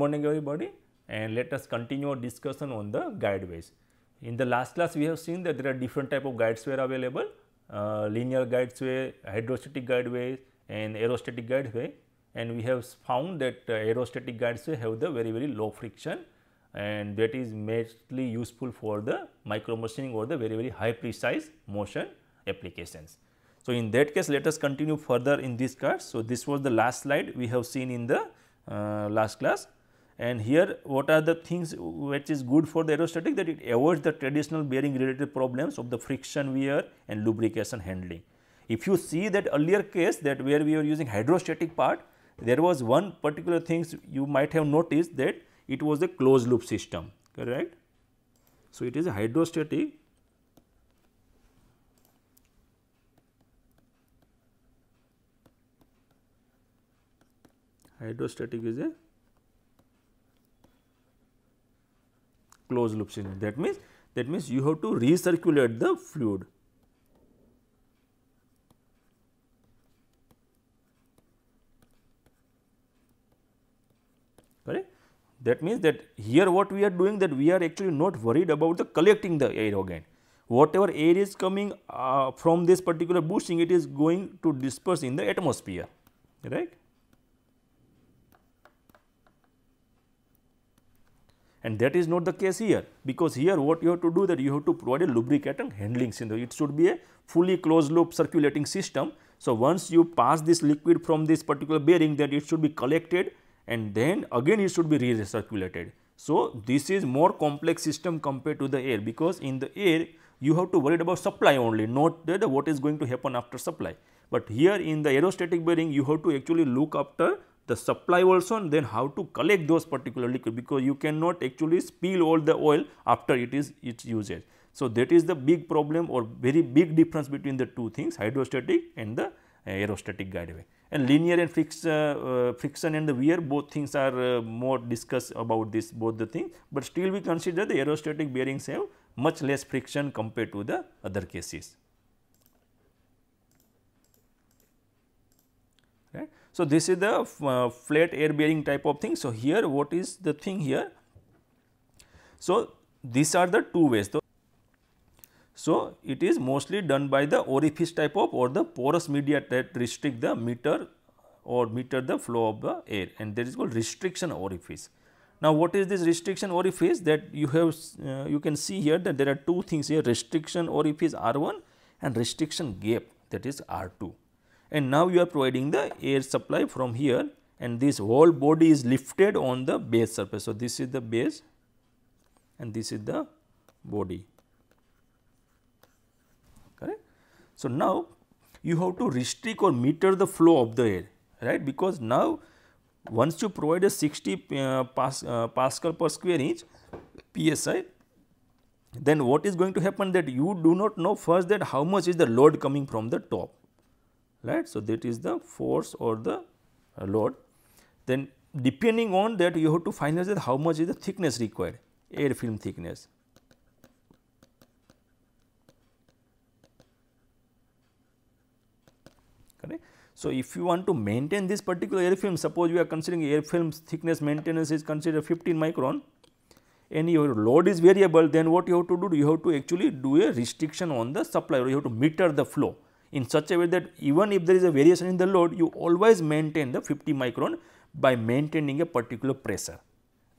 morning everybody and let us continue our discussion on the guide In the last class we have seen that there are different type of guides wire available, uh, linear guidesway, hydrostatic guide and aerostatic guide and we have found that uh, aerostatic guides have the very very low friction and that is mainly useful for the micro machining or the very very high precise motion applications. So, in that case let us continue further in this class. So, this was the last slide we have seen in the uh, last class and here what are the things which is good for the aerostatic that it avoids the traditional bearing related problems of the friction wear and lubrication handling. If you see that earlier case that where we were using hydrostatic part, there was one particular things you might have noticed that it was a closed loop system, correct. So, it is a hydrostatic hydrostatic is a closed loop syringe. That means, that means you have to recirculate the fluid. That means that here what we are doing that we are actually not worried about the collecting the air again. Whatever air is coming uh, from this particular bushing, it is going to disperse in the atmosphere, right? and that is not the case here because here what you have to do that you have to provide a lubricant handling system. It should be a fully closed loop circulating system. So, once you pass this liquid from this particular bearing that it should be collected and then again it should be recirculated. So, this is more complex system compared to the air because in the air you have to worry about supply only not that what is going to happen after supply. But here in the aerostatic bearing you have to actually look after the supply also and then how to collect those particular liquid because you cannot actually spill all the oil after it is its usage. So, that is the big problem or very big difference between the two things hydrostatic and the uh, aerostatic guideway. And linear and fricks, uh, uh, friction and the wear both things are uh, more discussed about this both the things, but still we consider the aerostatic bearings have much less friction compared to the other cases. So, this is the uh, flat air bearing type of thing. So, here what is the thing here? So, these are the two ways. So, so it is mostly done by the orifice type of or the porous media that restrict the meter or meter the flow of the air and that is called restriction orifice. Now, what is this restriction orifice that you have uh, you can see here that there are two things here restriction orifice R1 and restriction gap that is R2 and now you are providing the air supply from here and this whole body is lifted on the base surface. So, this is the base and this is the body correct. So, now you have to restrict or meter the flow of the air right because now once you provide a 60 uh, pas, uh, Pascal per square inch PSI then what is going to happen that you do not know first that how much is the load coming from the top right. So, that is the force or the uh, load. Then depending on that you have to finalize that how much is the thickness required, air film thickness. So, if you want to maintain this particular air film, suppose you are considering air film thickness maintenance is considered 15 micron and your load is variable, then what you have to do? You have to actually do a restriction on the supply or you have to meter the flow in such a way that even if there is a variation in the load, you always maintain the 50 micron by maintaining a particular pressure.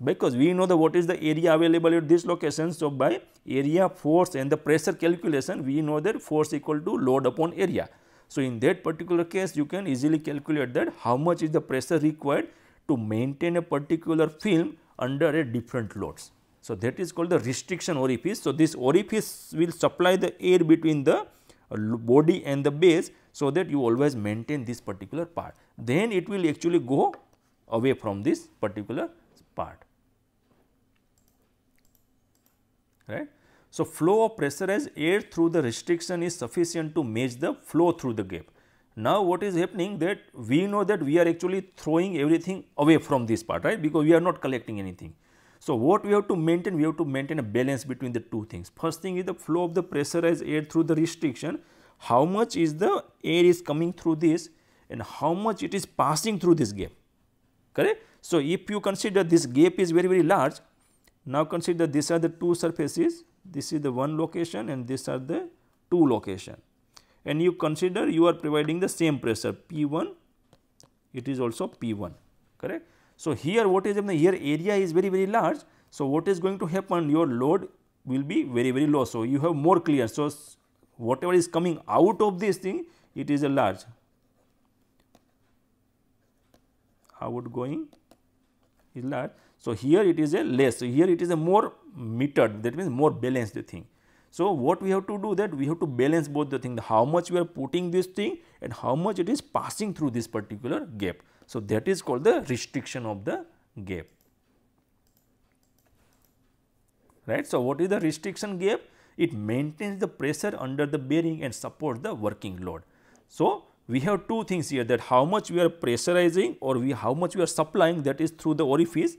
Because we know the what is the area available at this location. So, by area force and the pressure calculation, we know that force equal to load upon area. So, in that particular case, you can easily calculate that how much is the pressure required to maintain a particular film under a different loads. So, that is called the restriction orifice. So, this orifice will supply the air between the body and the base so that you always maintain this particular part. Then it will actually go away from this particular part. Right. So, flow of pressurized air through the restriction is sufficient to match the flow through the gap. Now, what is happening that we know that we are actually throwing everything away from this part, right, because we are not collecting anything. So, what we have to maintain? We have to maintain a balance between the two things. First thing is the flow of the pressurized air through the restriction. How much is the air is coming through this and how much it is passing through this gap, correct? So, if you consider this gap is very, very large, now consider these are the two surfaces, this is the one location and these are the two location. And you consider you are providing the same pressure P1, it is also P1, correct? So, here what is? I here area is very very large. So, what is going to happen your load will be very very low. So, you have more clearance. So, whatever is coming out of this thing it is a large outgoing is large. So, here it is a less. So, here it is a more metered that means more balanced thing. So, what we have to do that we have to balance both the thing the how much we are putting this thing and how much it is passing through this particular gap. So, that is called the restriction of the gap. Right. So, what is the restriction gap? It maintains the pressure under the bearing and supports the working load. So, we have two things here that how much we are pressurizing or we how much we are supplying that is through the orifice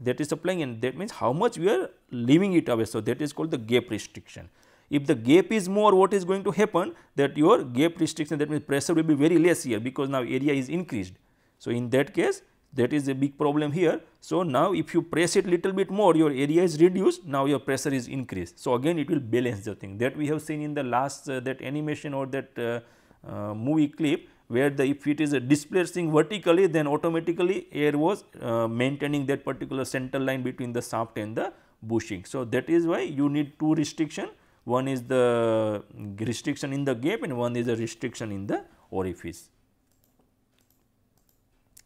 that is supplying and that means how much we are leaving it away. So, that is called the gap restriction. If the gap is more what is going to happen that your gap restriction that means pressure will be very less here because now area is increased. So, in that case that is a big problem here. So, now if you press it little bit more your area is reduced now your pressure is increased. So, again it will balance the thing that we have seen in the last uh, that animation or that uh, uh, movie clip where the if it is displacing vertically then automatically air was uh, maintaining that particular center line between the shaft and the bushing. So, that is why you need two restriction one is the restriction in the gap and one is the restriction in the orifice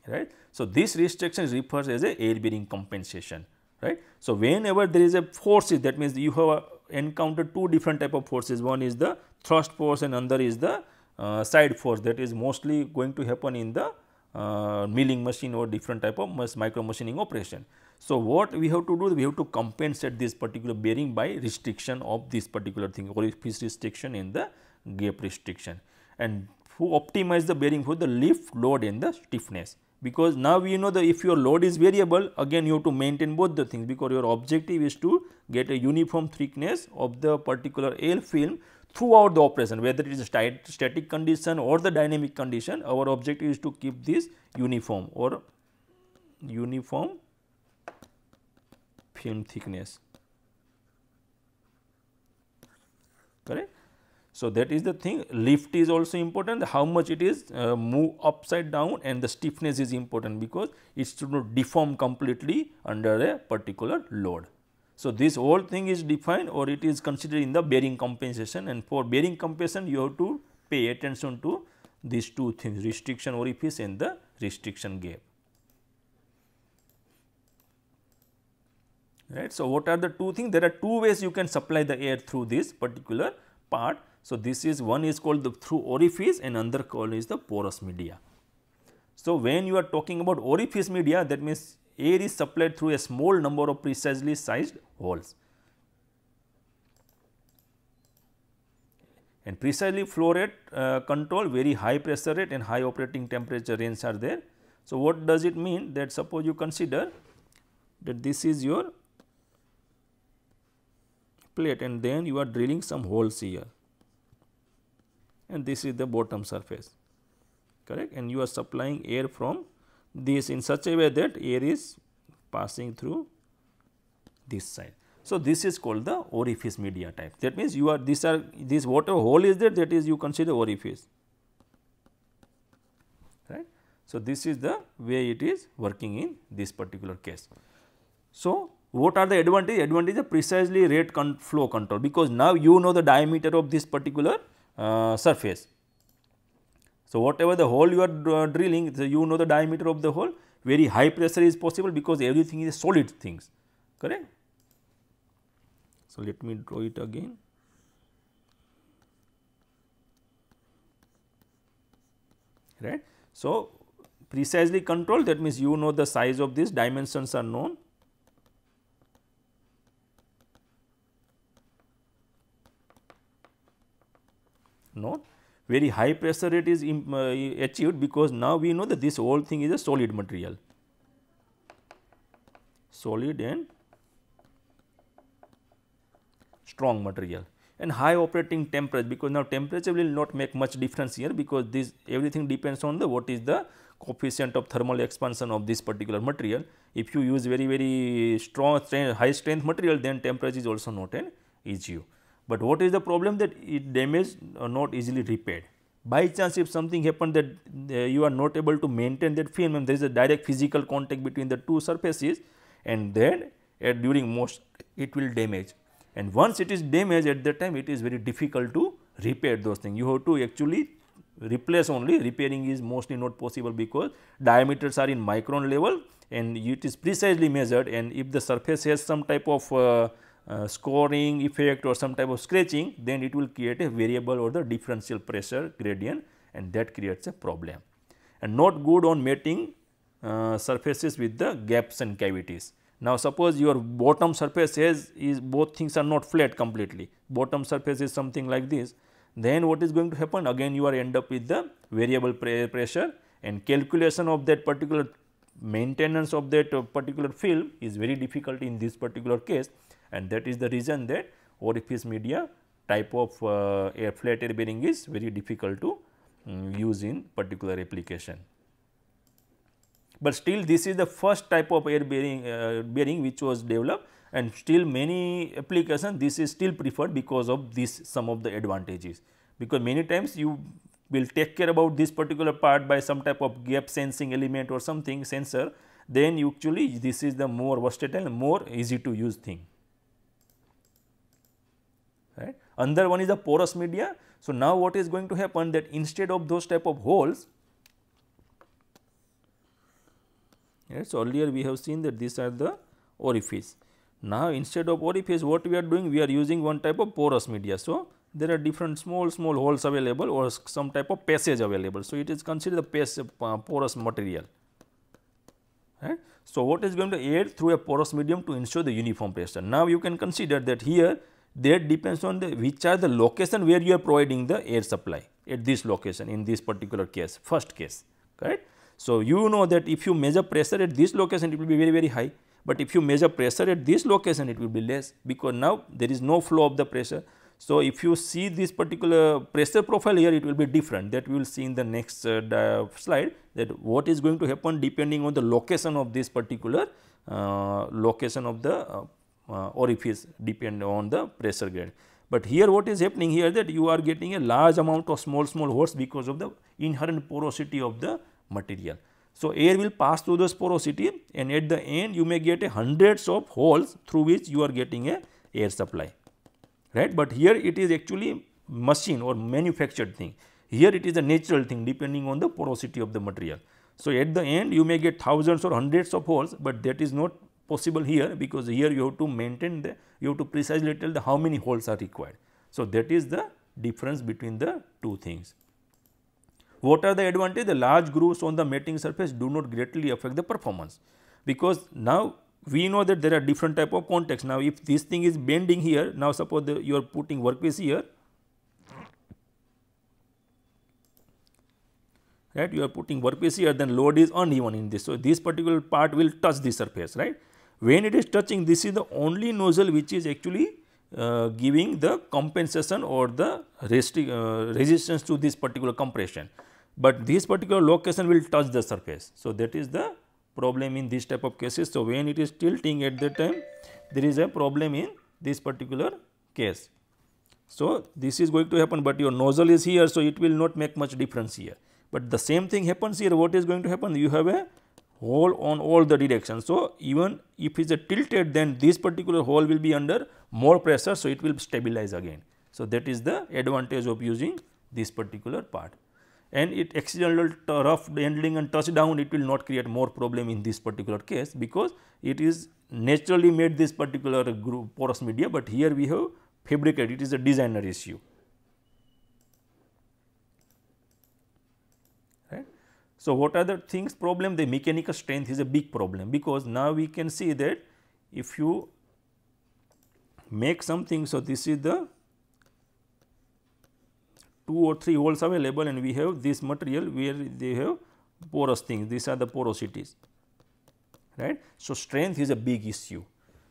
right. So, this restriction is referred as a air bearing compensation, right. So, whenever there is a forces that means you have encountered two different type of forces, one is the thrust force and another is the uh, side force that is mostly going to happen in the uh, milling machine or different type of micro machining operation. So, what we have to do we have to compensate this particular bearing by restriction of this particular thing or this restriction in the gap restriction and who optimize the bearing for the lift load and the stiffness because now you know that if your load is variable again you have to maintain both the things because your objective is to get a uniform thickness of the particular L film throughout the operation whether it is a static condition or the dynamic condition our objective is to keep this uniform or uniform film thickness correct. So, that is the thing lift is also important how much it is uh, move upside down and the stiffness is important because it should not deform completely under a particular load. So, this whole thing is defined or it is considered in the bearing compensation and for bearing compensation you have to pay attention to these two things restriction orifice and the restriction gap. Right. So, what are the two things? There are two ways you can supply the air through this particular part. So, this is one is called the through orifice and another called is the porous media. So, when you are talking about orifice media that means air is supplied through a small number of precisely sized holes. And precisely flow rate uh, control very high pressure rate and high operating temperature range are there. So, what does it mean that suppose you consider that this is your plate and then you are drilling some holes here and this is the bottom surface correct and you are supplying air from this in such a way that air is passing through this side. So, this is called the orifice media type that means you are these are this water hole is there that is you consider orifice right. So, this is the way it is working in this particular case. So, what are the advantage? Advantage is precisely rate con flow control because now you know the diameter of this particular uh, surface. So, whatever the hole you are drilling, so you know the diameter of the hole, very high pressure is possible because everything is solid things, correct. So, let me draw it again. right. So, precisely controlled that means you know the size of this dimensions are known known. Very high pressure rate is um, uh, achieved because now we know that this whole thing is a solid material, solid and strong material and high operating temperature because now temperature will not make much difference here because this everything depends on the what is the coefficient of thermal expansion of this particular material. If you use very very strong strength, high strength material then temperature is also not an issue. But what is the problem that it damaged or not easily repaired. By chance if something happened that uh, you are not able to maintain that film and there is a direct physical contact between the two surfaces and then uh, during most it will damage. And once it is damaged at that time it is very difficult to repair those things. You have to actually replace only repairing is mostly not possible because diameters are in micron level and it is precisely measured and if the surface has some type of uh, uh, scoring effect or some type of scratching, then it will create a variable or the differential pressure gradient and that creates a problem. And not good on mating uh, surfaces with the gaps and cavities. Now, suppose your bottom surface has is both things are not flat completely, bottom surface is something like this, then what is going to happen again you are end up with the variable pressure and calculation of that particular maintenance of that uh, particular film is very difficult in this particular case and that is the reason that orifice media type of uh, air flat air bearing is very difficult to um, use in particular application. But still this is the first type of air bearing, uh, bearing which was developed and still many applications this is still preferred because of this some of the advantages. Because many times you will take care about this particular part by some type of gap sensing element or something sensor then actually this is the more versatile more easy to use thing. Another one is the porous media. So, now what is going to happen that instead of those type of holes, So, earlier we have seen that these are the orifice. Now, instead of orifice what we are doing we are using one type of porous media. So, there are different small small holes available or some type of passage available. So, it is considered the uh, porous material. Right. So, what is going to air through a porous medium to ensure the uniform pressure. Now, you can consider that here that depends on the which are the location where you are providing the air supply at this location in this particular case first case correct. So, you know that if you measure pressure at this location it will be very very high, but if you measure pressure at this location it will be less because now there is no flow of the pressure. So, if you see this particular pressure profile here it will be different that we will see in the next uh, slide that what is going to happen depending on the location of this particular uh, location of the uh, uh, orifice depend on the pressure gradient. But here what is happening here that you are getting a large amount of small small holes because of the inherent porosity of the material. So, air will pass through this porosity and at the end you may get hundreds of holes through which you are getting a air supply right. But here it is actually machine or manufactured thing. Here it is a natural thing depending on the porosity of the material. So, at the end you may get thousands or hundreds of holes, but that is not possible here because here you have to maintain the you have to precisely tell the how many holes are required. So, that is the difference between the two things. What are the advantage? The large grooves on the mating surface do not greatly affect the performance because now we know that there are different type of contacts. Now, if this thing is bending here, now suppose the, you are putting workpiece here, right? You are putting workpiece here, then load is uneven in this. So, this particular part will touch the surface, right? when it is touching this is the only nozzle which is actually uh, giving the compensation or the uh, resistance to this particular compression, but this particular location will touch the surface. So, that is the problem in this type of cases. So, when it is tilting at that time there is a problem in this particular case. So, this is going to happen, but your nozzle is here. So, it will not make much difference here, but the same thing happens here what is going to happen you have a hole on all the directions. So, even if it is a tilted then this particular hole will be under more pressure. So, it will stabilize again. So, that is the advantage of using this particular part and it accidental rough handling and touch down, it will not create more problem in this particular case because it is naturally made this particular porous media, but here we have fabricated it is a designer issue. So, what are the things problem? The mechanical strength is a big problem because now we can see that if you make something. So, this is the 2 or 3 holes available and we have this material where they have porous things these are the porosities right. So, strength is a big issue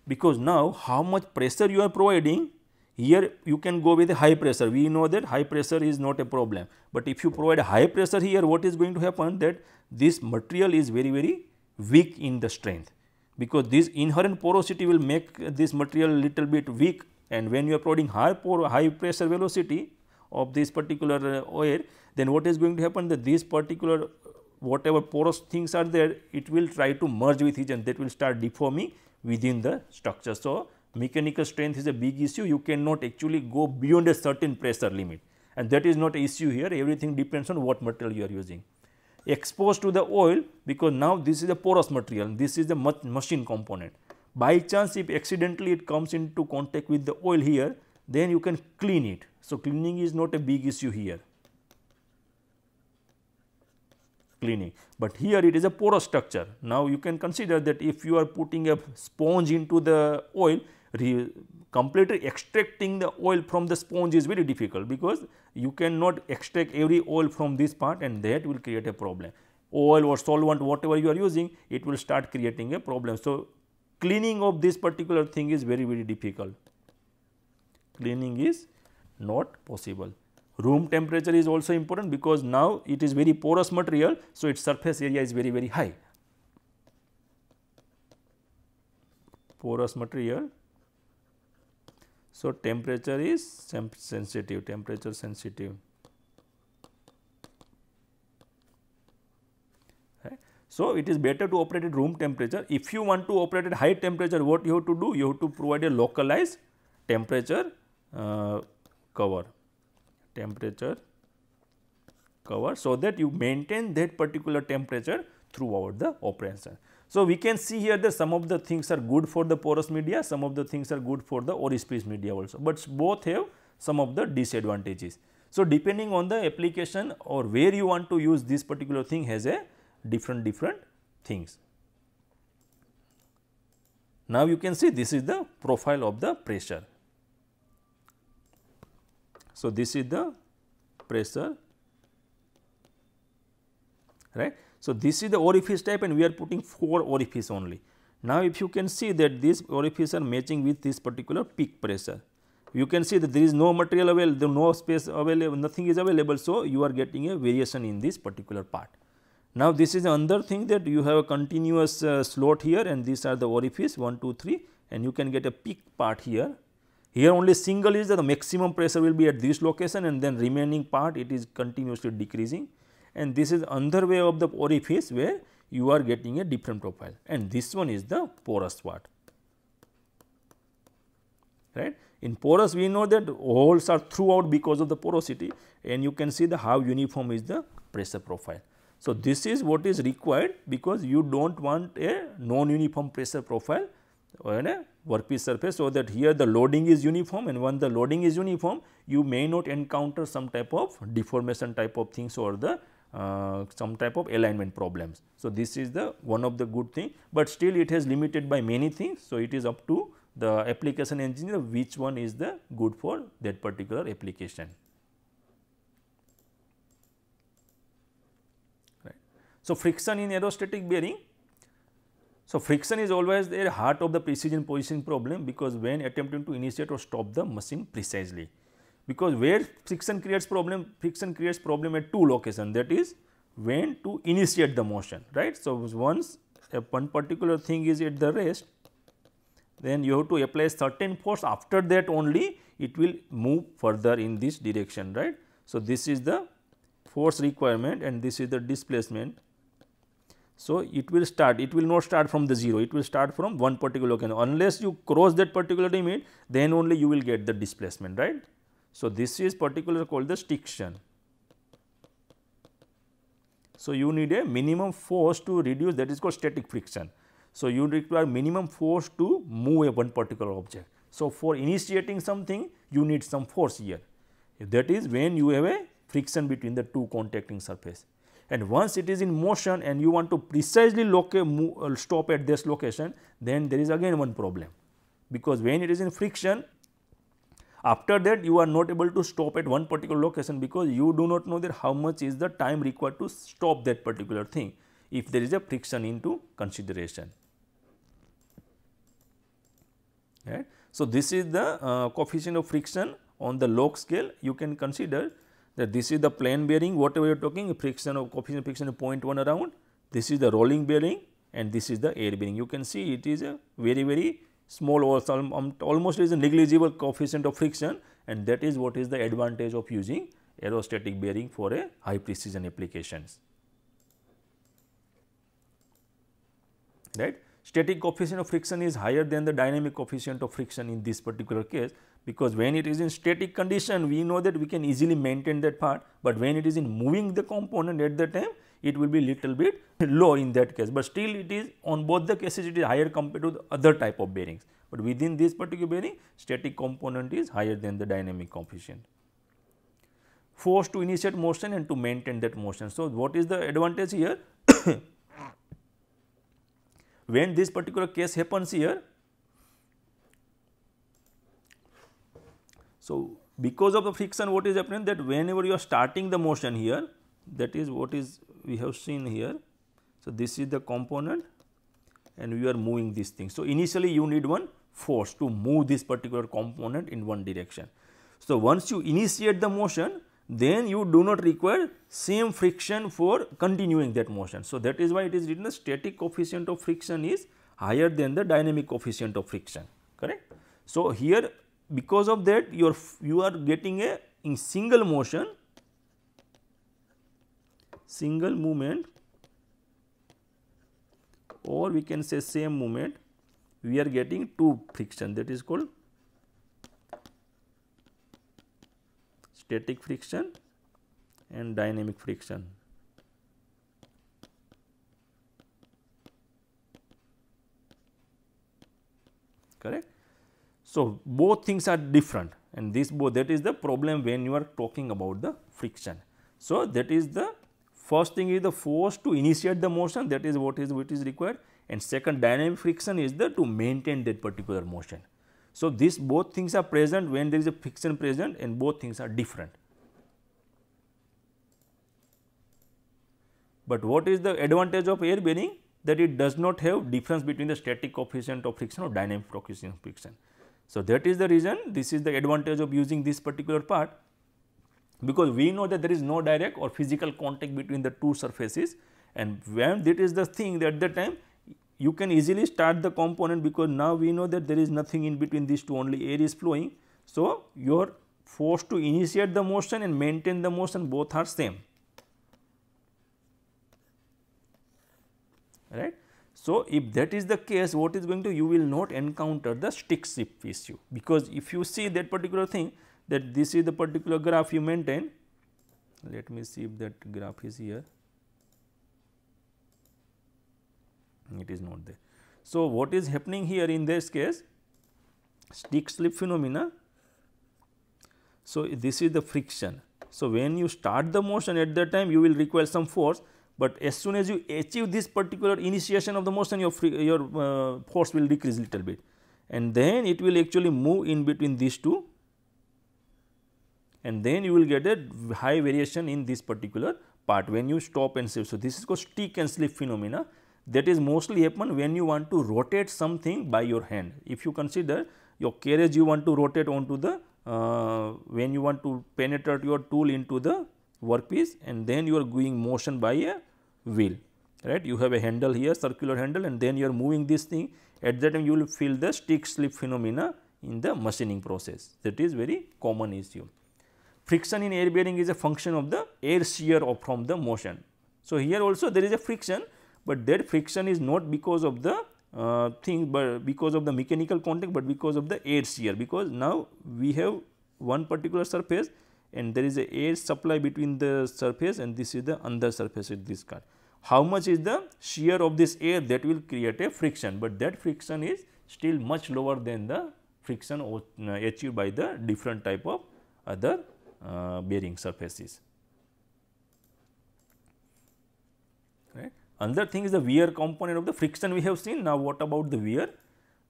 because now how much pressure you are providing here you can go with high pressure. We know that high pressure is not a problem. But if you provide high pressure here, what is going to happen that this material is very, very weak in the strength because this inherent porosity will make this material little bit weak and when you are providing high, high pressure velocity of this particular uh, then what is going to happen that these particular uh, whatever porous things are there, it will try to merge with each and that will start deforming within the structure. So, mechanical strength is a big issue, you cannot actually go beyond a certain pressure limit and that is not an issue here, everything depends on what material you are using. Exposed to the oil because now this is a porous material, this is the machine component. By chance if accidentally it comes into contact with the oil here, then you can clean it. So, cleaning is not a big issue here cleaning, but here it is a porous structure. Now, you can consider that if you are putting a sponge into the oil, completely extracting the oil from the sponge is very difficult because you cannot extract every oil from this part and that will create a problem. Oil or solvent whatever you are using it will start creating a problem. So, cleaning of this particular thing is very very difficult, cleaning is not possible. Room temperature is also important because now it is very porous material. So, its surface area is very very high porous material so, temperature is sensitive, temperature sensitive. So, it is better to operate at room temperature. If you want to operate at high temperature, what you have to do? You have to provide a localized temperature uh, cover, temperature cover so that you maintain that particular temperature throughout the operation. So, we can see here that some of the things are good for the porous media, some of the things are good for the orispice media also, but both have some of the disadvantages. So, depending on the application or where you want to use this particular thing has a different different things. Now, you can see this is the profile of the pressure. So, this is the pressure right. So, this is the orifice type and we are putting 4 orifice only. Now, if you can see that these orifice are matching with this particular peak pressure. You can see that there is no material available, no space available, nothing is available. So, you are getting a variation in this particular part. Now, this is another thing that you have a continuous uh, slot here and these are the orifice 1, 2, 3 and you can get a peak part here. Here only single is that the maximum pressure will be at this location and then remaining part it is continuously decreasing and this is another way of the orifice where you are getting a different profile and this one is the porous part. Right. In porous we know that holes are throughout because of the porosity and you can see the how uniform is the pressure profile. So, this is what is required because you do not want a non-uniform pressure profile on a workpiece surface. So, that here the loading is uniform and when the loading is uniform you may not encounter some type of deformation type of things or the uh, some type of alignment problems. So, this is the one of the good thing, but still it has limited by many things. So, it is up to the application engineer which one is the good for that particular application. Right. So, friction in aerostatic bearing. So, friction is always the heart of the precision positioning problem because when attempting to initiate or stop the machine precisely because where friction creates problem, friction creates problem at two location that is when to initiate the motion, right. So, once one particular thing is at the rest, then you have to apply certain force after that only it will move further in this direction, right. So, this is the force requirement and this is the displacement. So, it will start, it will not start from the 0, it will start from one particular location. Unless you cross that particular limit, then only you will get the displacement, right. So, this is particular called the stiction. So, you need a minimum force to reduce that is called static friction. So, you require minimum force to move a one particular object. So, for initiating something you need some force here that is when you have a friction between the two contacting surface and once it is in motion and you want to precisely locate move, uh, stop at this location then there is again one problem because when it is in friction after that, you are not able to stop at one particular location because you do not know that how much is the time required to stop that particular thing if there is a friction into consideration. Right. So, this is the uh, coefficient of friction on the log scale you can consider that this is the plane bearing whatever you are talking friction of coefficient of friction of 0.1 around this is the rolling bearing and this is the air bearing you can see it is a very very small walls um, almost is a negligible coefficient of friction and that is what is the advantage of using aerostatic bearing for a high precision applications. Right. Static coefficient of friction is higher than the dynamic coefficient of friction in this particular case because when it is in static condition we know that we can easily maintain that part, but when it is in moving the component at the time it will be little bit low in that case, but still it is on both the cases it is higher compared to the other type of bearings, but within this particular bearing static component is higher than the dynamic coefficient. Force to initiate motion and to maintain that motion. So, what is the advantage here? when this particular case happens here, so because of the friction what is happening that whenever you are starting the motion here that is what is we have seen here. So, this is the component and we are moving this thing. So, initially you need one force to move this particular component in one direction. So, once you initiate the motion then you do not require same friction for continuing that motion. So, that is why it is written the static coefficient of friction is higher than the dynamic coefficient of friction correct. So, here because of that you are you are getting a in single motion single movement or we can say same movement we are getting two friction that is called static friction and dynamic friction. correct. So, both things are different and this both that is the problem when you are talking about the friction. So, that is the First thing is the force to initiate the motion that is what is what is required and second dynamic friction is the to maintain that particular motion. So, this both things are present when there is a friction present and both things are different. But what is the advantage of air bearing? That it does not have difference between the static coefficient of friction or dynamic coefficient of friction. So, that is the reason this is the advantage of using this particular part because we know that there is no direct or physical contact between the two surfaces and when that is the thing that at the time you can easily start the component because now we know that there is nothing in between these two only air is flowing. So, you are forced to initiate the motion and maintain the motion both are same right. So, if that is the case what is going to you will not encounter the stick shift issue because if you see that particular thing that this is the particular graph you maintain. Let me see if that graph is here. It is not there. So, what is happening here in this case? Stick slip phenomena. So, this is the friction. So, when you start the motion at that time you will require some force, but as soon as you achieve this particular initiation of the motion your free, your uh, force will decrease little bit and then it will actually move in between these two and then you will get a high variation in this particular part when you stop and slip. So, this is called stick and slip phenomena that is mostly happen when you want to rotate something by your hand. If you consider your carriage you want to rotate onto the uh, when you want to penetrate your tool into the workpiece and then you are going motion by a wheel right. You have a handle here circular handle and then you are moving this thing at that time you will feel the stick slip phenomena in the machining process that is very common issue friction in air bearing is a function of the air shear or from the motion. So, here also there is a friction, but that friction is not because of the uh, thing but because of the mechanical contact, but because of the air shear because now we have one particular surface and there is a air supply between the surface and this is the under surface of this car. How much is the shear of this air that will create a friction, but that friction is still much lower than the friction uh, achieved by the different type of other uh, bearing surfaces. Right. Another thing is the wear component of the friction we have seen. Now, what about the wear?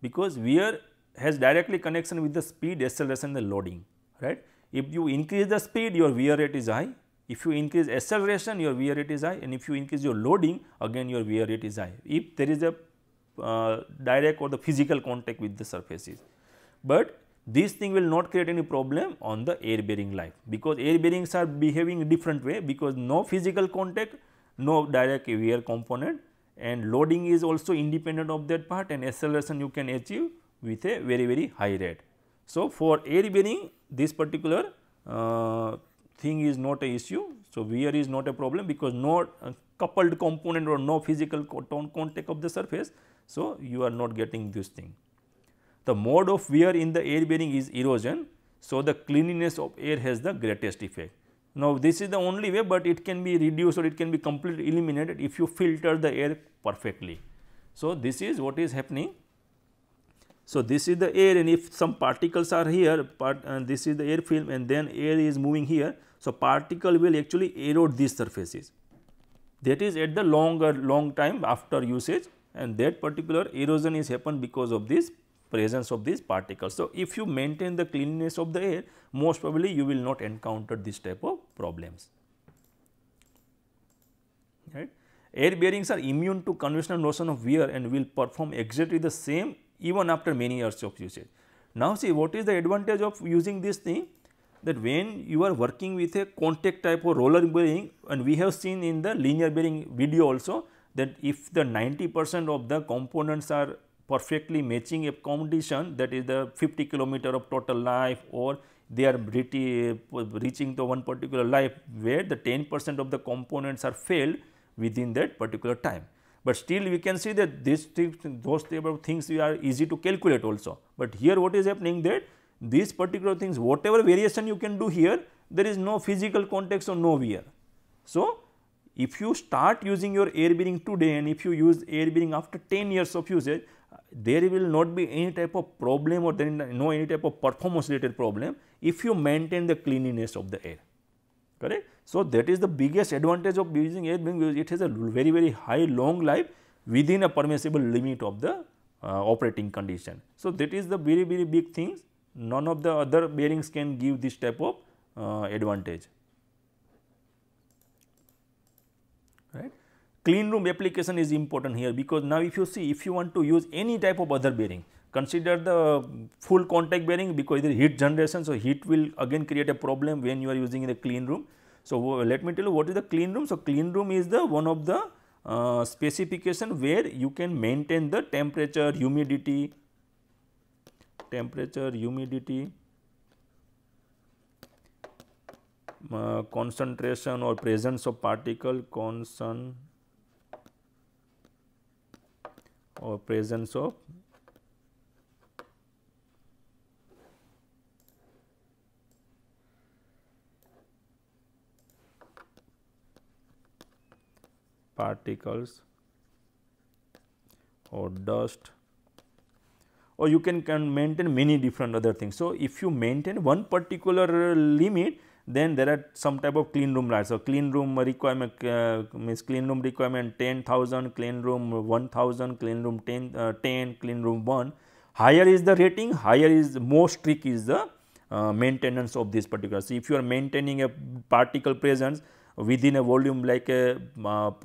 Because wear has directly connection with the speed, acceleration, the loading. Right. If you increase the speed, your wear rate is high. If you increase acceleration, your wear rate is high, and if you increase your loading, again your wear rate is high. If there is a uh, direct or the physical contact with the surfaces, but this thing will not create any problem on the air bearing life because air bearings are behaving different way because no physical contact, no direct wear component and loading is also independent of that part and acceleration you can achieve with a very very high rate. So, for air bearing this particular uh, thing is not a issue. So, wear is not a problem because no uh, coupled component or no physical contact of the surface. So, you are not getting this thing. The mode of wear in the air bearing is erosion. So, the cleanliness of air has the greatest effect. Now, this is the only way, but it can be reduced or it can be completely eliminated if you filter the air perfectly. So, this is what is happening. So, this is the air and if some particles are here part and uh, this is the air film and then air is moving here. So, particle will actually erode these surfaces that is at the longer long time after usage and that particular erosion is happened because of this presence of these particles. So, if you maintain the cleanliness of the air, most probably you will not encounter this type of problems. Right. Air bearings are immune to conventional notion of wear and will perform exactly the same even after many years of usage. Now, see what is the advantage of using this thing that when you are working with a contact type of roller bearing and we have seen in the linear bearing video also that if the 90 percent of the components are perfectly matching a condition that is the 50 kilometer of total life or they are reaching the one particular life where the 10 percent of the components are failed within that particular time. But still we can see that these those type of things we are easy to calculate also. But here what is happening that these particular things whatever variation you can do here there is no physical context or no wear. So, if you start using your air bearing today and if you use air bearing after 10 years of usage there will not be any type of problem or then no any type of performance related problem if you maintain the cleanliness of the air correct. So, that is the biggest advantage of using air because it has a very very high long life within a permissible limit of the uh, operating condition. So, that is the very very big thing. none of the other bearings can give this type of uh, advantage. clean room application is important here because now if you see if you want to use any type of other bearing consider the full contact bearing because the heat generation so heat will again create a problem when you are using the clean room. So, let me tell you what is the clean room. So, clean room is the one of the uh, specification where you can maintain the temperature, humidity, temperature, humidity, uh, concentration or presence of particle concentration or presence of particles or dust or you can, can maintain many different other things. So, if you maintain one particular uh, limit then there are some type of clean room rats. So, clean room requirement uh, means clean room requirement 10,000, clean room 1000, clean room 10, uh, 10, clean room 1. Higher is the rating, higher is more strict is the uh, maintenance of this particular. So, if you are maintaining a particle presence within a volume like a uh,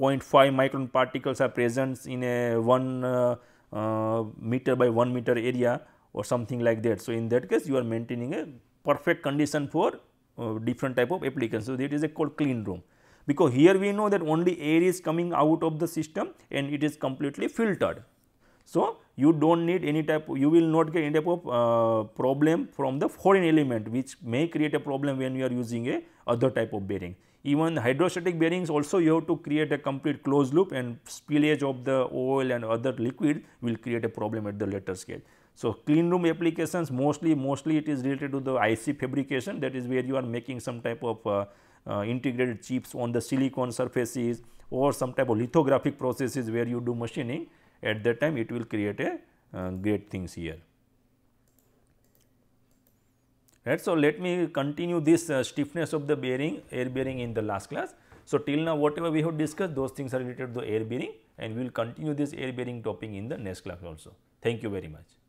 0.5 micron particles are present in a 1 uh, uh, meter by 1 meter area or something like that. So, in that case you are maintaining a perfect condition for uh, different type of application. So, that is a called clean room because here we know that only air is coming out of the system and it is completely filtered. So, you do not need any type you will not get any type of uh, problem from the foreign element which may create a problem when you are using a other type of bearing. Even hydrostatic bearings also you have to create a complete closed loop and spillage of the oil and other liquid will create a problem at the later stage. So, clean room applications mostly mostly it is related to the IC fabrication that is where you are making some type of uh, uh, integrated chips on the silicon surfaces or some type of lithographic processes where you do machining at that time it will create a uh, great things here. Right. So, let me continue this uh, stiffness of the bearing air bearing in the last class. So, till now whatever we have discussed those things are related to the air bearing and we will continue this air bearing topic in the next class also. Thank you very much.